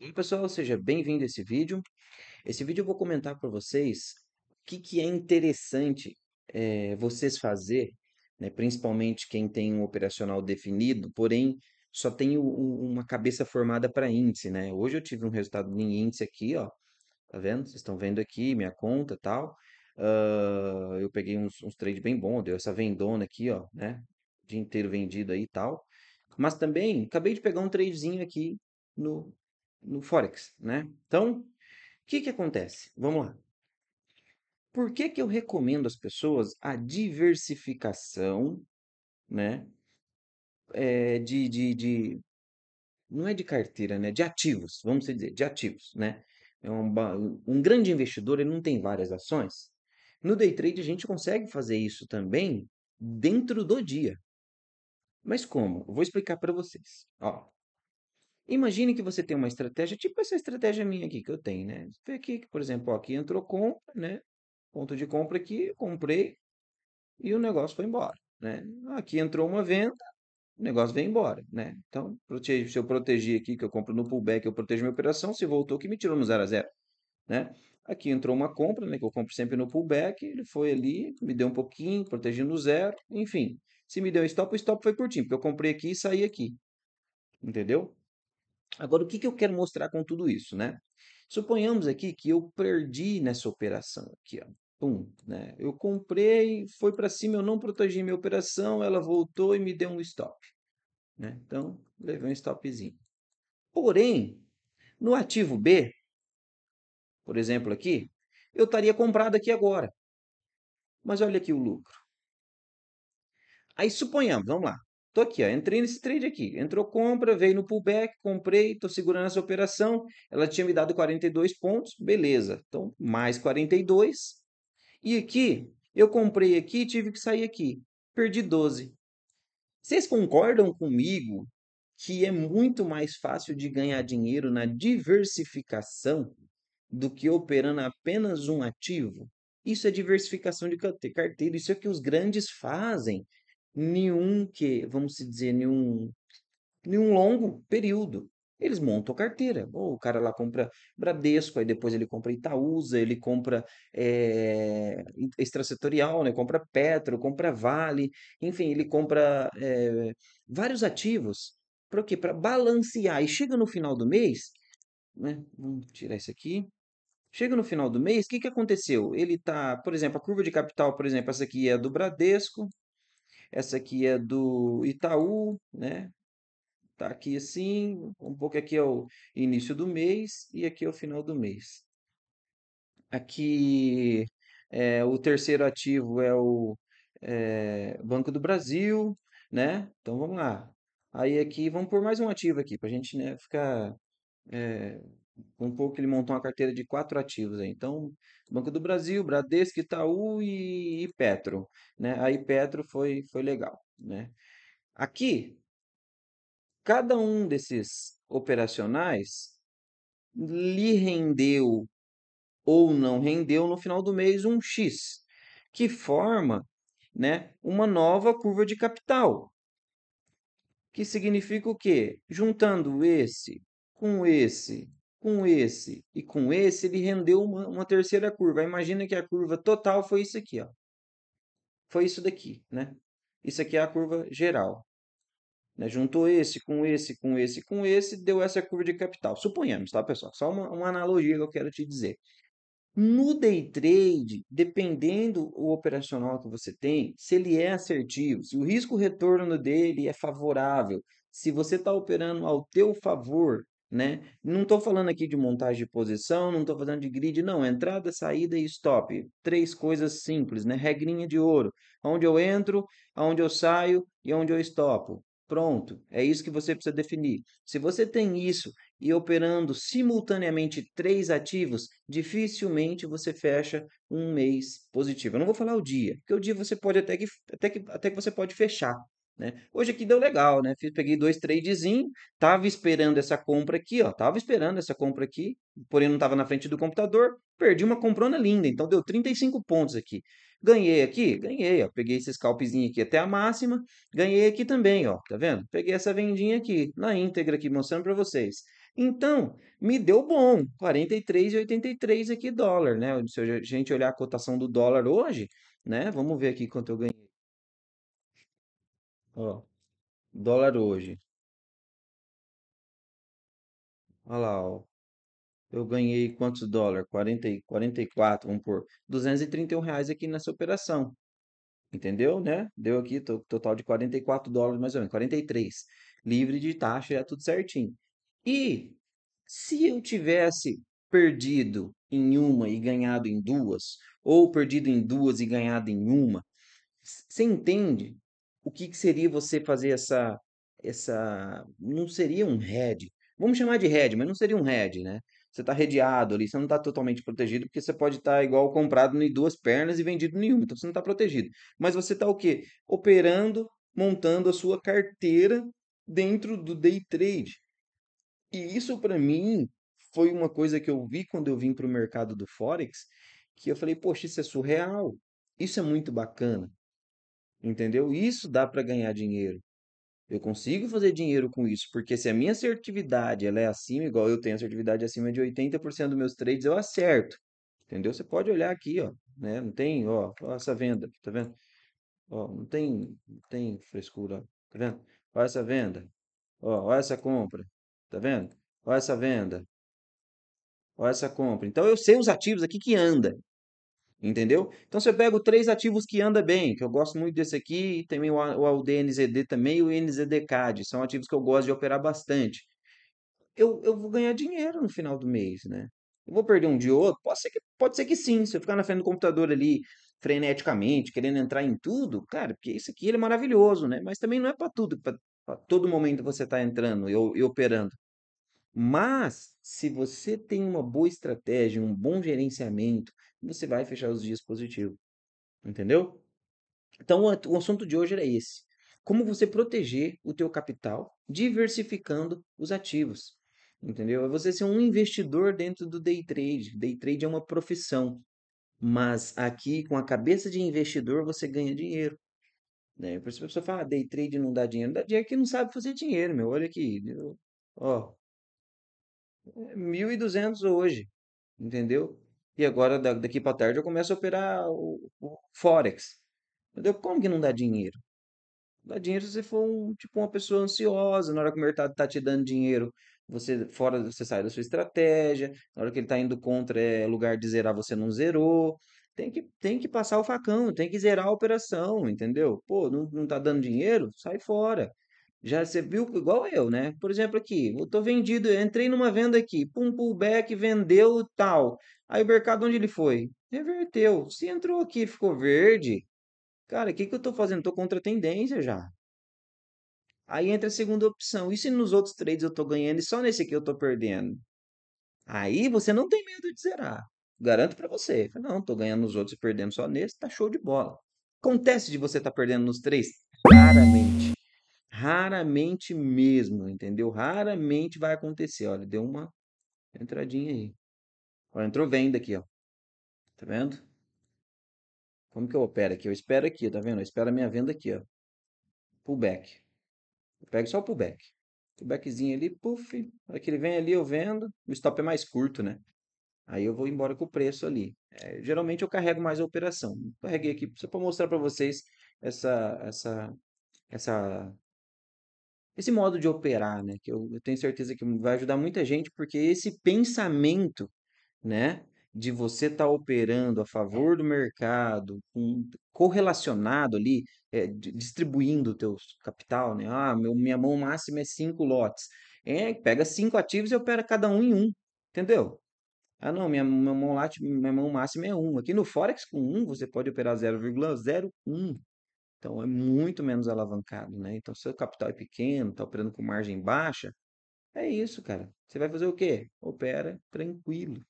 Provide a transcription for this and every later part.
E aí, pessoal, seja bem-vindo a esse vídeo. Esse vídeo eu vou comentar para vocês o que, que é interessante é, vocês fazer, né, principalmente quem tem um operacional definido, porém só tem uma cabeça formada para índice. Né? Hoje eu tive um resultado em índice aqui, ó, tá vendo? Vocês estão vendo aqui minha conta e tal. Uh, eu peguei uns, uns trades bem bons, deu essa vendona aqui, ó, né? O dia inteiro vendido aí e tal. Mas também acabei de pegar um tradezinho aqui no no Forex, né? Então, o que, que acontece? Vamos lá. Por que, que eu recomendo às pessoas a diversificação, né? É, de, de, de, Não é de carteira, né? De ativos, vamos dizer, de ativos, né? É um, um grande investidor, ele não tem várias ações. No day trade, a gente consegue fazer isso também dentro do dia. Mas como? vou explicar para vocês. Ó, Imagine que você tem uma estratégia, tipo essa estratégia minha aqui que eu tenho, né? Vê aqui, por exemplo, ó, aqui entrou compra, né? Ponto de compra aqui, comprei e o negócio foi embora, né? Aqui entrou uma venda, o negócio vem embora, né? Então, se eu proteger aqui, que eu compro no pullback, eu protejo minha operação, se voltou, que me tirou no zero a zero, né? Aqui entrou uma compra, né? Que eu compro sempre no pullback, ele foi ali, me deu um pouquinho, protegendo no zero, enfim. Se me deu stop, o stop foi curtinho, porque eu comprei aqui e saí aqui, entendeu? Agora, o que, que eu quero mostrar com tudo isso, né? Suponhamos aqui que eu perdi nessa operação aqui, ó. Pum, né? Eu comprei, foi para cima, eu não protegi minha operação, ela voltou e me deu um stop. Né? Então, levei um stopzinho. Porém, no ativo B, por exemplo aqui, eu estaria comprado aqui agora. Mas olha aqui o lucro. Aí suponhamos, vamos lá, Tô aqui, ó, entrei nesse trade aqui. Entrou compra, veio no pullback, comprei, tô segurando essa operação. Ela tinha me dado 42 pontos, beleza. Então, mais 42. E aqui, eu comprei aqui, tive que sair aqui. Perdi 12. Vocês concordam comigo que é muito mais fácil de ganhar dinheiro na diversificação do que operando apenas um ativo? Isso é diversificação de carteira, isso é o que os grandes fazem nenhum que, vamos dizer, nenhum, nenhum longo período. Eles montam a carteira. Ou o cara lá compra Bradesco, aí depois ele compra Itaúsa, ele compra é, extrasetorial, né? compra Petro, compra Vale, enfim, ele compra é, vários ativos. Para o quê? Para balancear. E chega no final do mês, né? vamos tirar isso aqui. Chega no final do mês, o que, que aconteceu? Ele tá, por exemplo, a curva de capital, por exemplo, essa aqui é do Bradesco, essa aqui é do Itaú, né? Tá aqui assim, um pouco aqui é o início do mês e aqui é o final do mês. Aqui é, o terceiro ativo é o é, Banco do Brasil, né? Então vamos lá. Aí aqui vamos por mais um ativo aqui para a gente né, ficar é, um pouco ele montou uma carteira de quatro ativos aí. Então, Banco do Brasil, Bradesco, Itaú e, e Petro. Né? Aí Petro foi, foi legal. Né? Aqui, cada um desses operacionais lhe rendeu ou não rendeu no final do mês um X, que forma né, uma nova curva de capital. Que significa o quê? Juntando esse com esse com esse e com esse, ele rendeu uma, uma terceira curva. Imagina que a curva total foi isso aqui, ó. Foi isso daqui, né? Isso aqui é a curva geral. Né? Juntou esse com esse, com esse, com esse, deu essa curva de capital. Suponhamos, tá, pessoal? Só uma, uma analogia que eu quero te dizer. No day trade, dependendo o operacional que você tem, se ele é assertivo, se o risco retorno dele é favorável, se você está operando ao teu favor, né? Não estou falando aqui de montagem de posição, não estou falando de grid, não. Entrada, saída e stop. Três coisas simples, né? Regrinha de ouro. Onde eu entro, onde eu saio e onde eu estopo. Pronto, é isso que você precisa definir. Se você tem isso e operando simultaneamente três ativos, dificilmente você fecha um mês positivo. Eu não vou falar o dia, porque o dia você pode até que, até que, até que você pode fechar, né? Hoje aqui deu legal, né? Fiz, peguei dois tradezinhos, tava esperando essa compra aqui, ó, tava esperando essa compra aqui, porém não estava na frente do computador, perdi uma comprona linda, então deu 35 pontos aqui. Ganhei aqui, ganhei, ó, peguei esse scalpzinho aqui até a máxima, ganhei aqui também, ó, tá vendo? Peguei essa vendinha aqui, na íntegra aqui, mostrando para vocês. Então, me deu bom, 43,83 aqui dólar, né? Se a gente olhar a cotação do dólar hoje, né? Vamos ver aqui quanto eu ganhei Ó, dólar hoje. Olha lá, ó. Eu ganhei quantos dólares? 40, e 44, vamos por 231 reais aqui nessa operação. Entendeu, né? Deu aqui to- total de 44 dólares, mais ou menos, 43. Livre de taxa, é tudo certinho. E se eu tivesse perdido em uma e ganhado em duas, ou perdido em duas e ganhado em uma, você entende o que, que seria você fazer essa, essa. Não seria um head. Vamos chamar de head, mas não seria um head, né? Você está redeado ali, você não está totalmente protegido, porque você pode estar tá igual comprado em duas pernas e vendido nenhuma, então você não está protegido. Mas você está o que Operando, montando a sua carteira dentro do day trade. E isso para mim foi uma coisa que eu vi quando eu vim para o mercado do Forex, que eu falei, poxa, isso é surreal, isso é muito bacana. Entendeu? Isso dá para ganhar dinheiro. Eu consigo fazer dinheiro com isso, porque se a minha assertividade ela é acima, igual eu tenho assertividade acima de 80% dos meus trades, eu acerto. Entendeu? Você pode olhar aqui, ó, né? Não tem, ó, ó essa venda, tá vendo? Ó, não tem, não tem frescura, tá vendo? Olha essa venda. Ó, olha essa compra, tá vendo? Olha essa venda. Olha essa compra. Então eu sei os ativos aqui que anda. Entendeu? Então você pega três ativos que anda bem, que eu gosto muito desse aqui, também o, o DNZD também e o NZDCAD, são ativos que eu gosto de operar bastante. Eu, eu vou ganhar dinheiro no final do mês, né? Eu vou perder um de outro? Pode ser que, pode ser que sim, se eu ficar na frente do computador ali freneticamente, querendo entrar em tudo, cara, porque isso aqui é maravilhoso, né? Mas também não é para tudo, para todo momento você está entrando e, e operando. Mas, se você tem uma boa estratégia, um bom gerenciamento, você vai fechar os dias positivo. Entendeu? Então, o assunto de hoje era esse. Como você proteger o teu capital diversificando os ativos. Entendeu? É você ser um investidor dentro do day trade. Day trade é uma profissão. Mas aqui, com a cabeça de investidor, você ganha dinheiro. Né? Por isso a pessoa fala, ah, day trade não dá dinheiro. Dá dinheiro que não sabe fazer dinheiro, meu. Olha aqui. Ó. ó, é 1.200 hoje, entendeu? e agora daqui para tarde eu começo a operar o, o Forex. Entendeu? Como que não dá dinheiro? Não dá dinheiro se você for um, tipo uma pessoa ansiosa, na hora que o mercado está te dando dinheiro, você fora você sai da sua estratégia, na hora que ele está indo contra é lugar de zerar, você não zerou. Tem que, tem que passar o facão, tem que zerar a operação, entendeu? Pô, não, não tá dando dinheiro? Sai fora. Já você viu igual eu, né? Por exemplo, aqui, eu tô vendido, eu entrei numa venda aqui, pum, pullback, vendeu tal. Aí o mercado onde ele foi? Reverteu. Se entrou aqui, ficou verde. Cara, o que, que eu tô fazendo? Tô contra a tendência já. Aí entra a segunda opção. E se nos outros trades eu tô ganhando e só nesse aqui eu tô perdendo? Aí você não tem medo de zerar. Garanto para você. Não, tô ganhando nos outros e perdendo só nesse, tá show de bola. Acontece de você estar tá perdendo nos três? Claramente. Raramente mesmo, entendeu? Raramente vai acontecer. Olha, deu uma entradinha aí. Olha, entrou venda aqui, ó. Tá vendo? Como que eu opero aqui? Eu espero aqui, tá vendo? Eu espero a minha venda aqui, ó. Pullback. Eu pego só o pullback. Pullbackzinho ali, puff. Olha que ele vem ali, eu vendo. O stop é mais curto, né? Aí eu vou embora com o preço ali. É, geralmente eu carrego mais a operação. Carreguei aqui só para mostrar para vocês essa, essa, essa esse modo de operar, né? Que eu, eu tenho certeza que vai ajudar muita gente, porque esse pensamento, né? De você estar tá operando a favor do mercado, correlacionado ali, é, distribuindo o teu capital, né? Ah, meu, minha mão máxima é cinco lotes. É, pega cinco ativos e opera cada um em um, entendeu? Ah, não, minha, minha mão, minha mão máxima é um. Aqui no Forex, com um você pode operar 0,01 então é muito menos alavancado, né? Então, seu capital é pequeno, está operando com margem baixa, é isso, cara. Você vai fazer o quê? Opera tranquilo,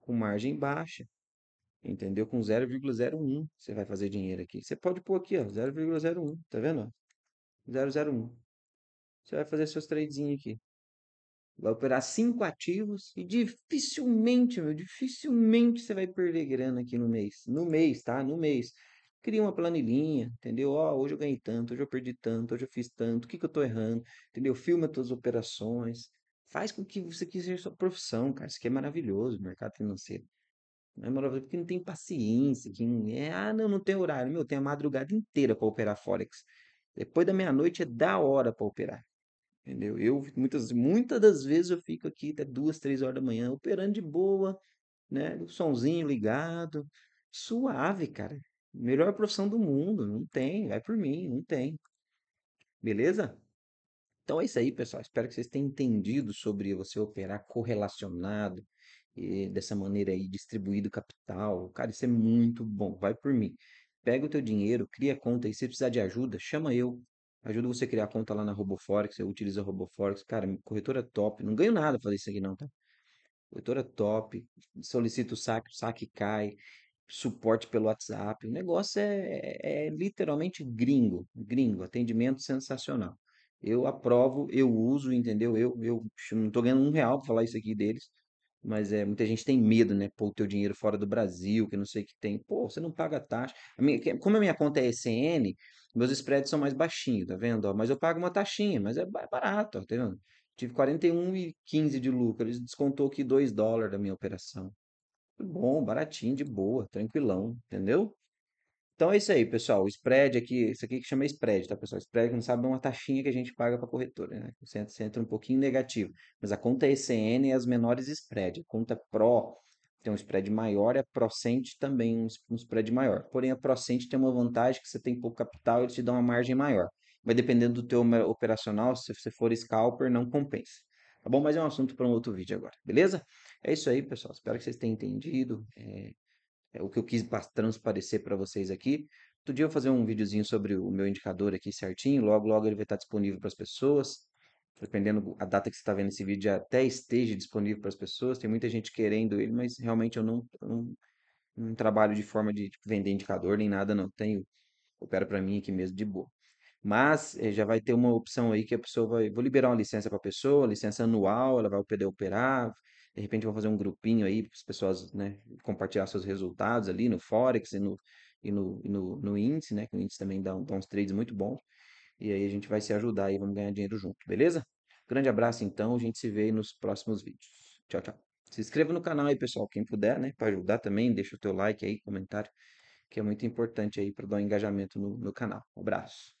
com margem baixa. Entendeu? Com 0,01 você vai fazer dinheiro aqui. Você pode pôr aqui, ó, 0,01, tá vendo? 001. Você vai fazer seus tradezinhos aqui. Vai operar cinco ativos e dificilmente, meu, dificilmente você vai perder grana aqui no mês. No mês, tá? No mês. Cria uma planilhinha, entendeu? Ó, hoje eu ganhei tanto, hoje eu perdi tanto, hoje eu fiz tanto, o que, que eu tô errando, entendeu? Filma todas as operações. Faz com que você quiser sua profissão, cara. Isso aqui é maravilhoso, mercado financeiro. É maravilhoso porque não tem paciência, que não é, ah, não, não tem horário. Meu, tem a madrugada inteira para operar Forex. Depois da meia-noite é da hora para operar. Entendeu? Eu, muitas, muitas das vezes eu fico aqui até duas, três horas da manhã operando de boa, né? O somzinho ligado, suave, cara. Melhor profissão do mundo, não tem, vai por mim, não tem. Beleza? Então é isso aí, pessoal. Espero que vocês tenham entendido sobre você operar correlacionado e dessa maneira aí distribuído capital. Cara, isso é muito bom. Vai por mim. Pega o teu dinheiro, cria conta e se precisar de ajuda, chama eu. Ajuda você a criar conta lá na RoboForex, eu utilizo a RoboForex. Cara, corretora top. Não ganho nada fazer isso aqui não, tá? Corretora top. Solicito o saque, o saque cai suporte pelo WhatsApp. O negócio é, é literalmente gringo, gringo, atendimento sensacional. Eu aprovo, eu uso, entendeu? Eu, eu não tô ganhando um real para falar isso aqui deles, mas é, muita gente tem medo, né? Pô, o teu dinheiro fora do Brasil, que não sei o que tem. Pô, você não paga taxa. A minha, como a minha conta é ECN, meus spreads são mais baixinhos, tá vendo? Ó, mas eu pago uma taxinha, mas é barato, ó, tá vendo? Tive 41,15 de lucro, eles descontou aqui 2 dólares da minha operação. Bom, baratinho, de boa, tranquilão, entendeu? Então é isso aí, pessoal. O spread aqui, isso aqui que chama spread, tá, pessoal? Spread, não sabe, é uma taxinha que a gente paga para a corretora, né? Você entra um pouquinho negativo. Mas a conta ECN é as menores spread. A conta Pro tem um spread maior e a Procent também um spread maior. Porém, a Procent tem uma vantagem que você tem pouco capital e eles te dão uma margem maior. Mas dependendo do teu operacional, se você for scalper, não compensa. Tá bom? Mas é um assunto para um outro vídeo agora, beleza? É isso aí, pessoal. Espero que vocês tenham entendido é, é o que eu quis transparecer para vocês aqui. Outro dia eu vou fazer um videozinho sobre o meu indicador aqui certinho. Logo, logo ele vai estar disponível para as pessoas. Dependendo a data que você está vendo esse vídeo, até esteja disponível para as pessoas. Tem muita gente querendo ele, mas realmente eu não, não, não trabalho de forma de tipo, vender indicador nem nada, não. Tenho, opera para mim aqui mesmo de boa mas eh, já vai ter uma opção aí que a pessoa vai, vou liberar uma licença para a pessoa, licença anual, ela vai poder operar, de repente vão fazer um grupinho aí para as pessoas né, compartilhar seus resultados ali no Forex e no, e no, e no, no, índice, né? Que o índice também dá, dá uns trades muito bons. E aí a gente vai se ajudar e vamos ganhar dinheiro junto, beleza? Grande abraço então, a gente se vê nos próximos vídeos. Tchau, tchau. Se inscreva no canal aí, pessoal, quem puder, né? Para ajudar também, deixa o teu like aí, comentário, que é muito importante aí para dar um engajamento no, no canal. Um abraço.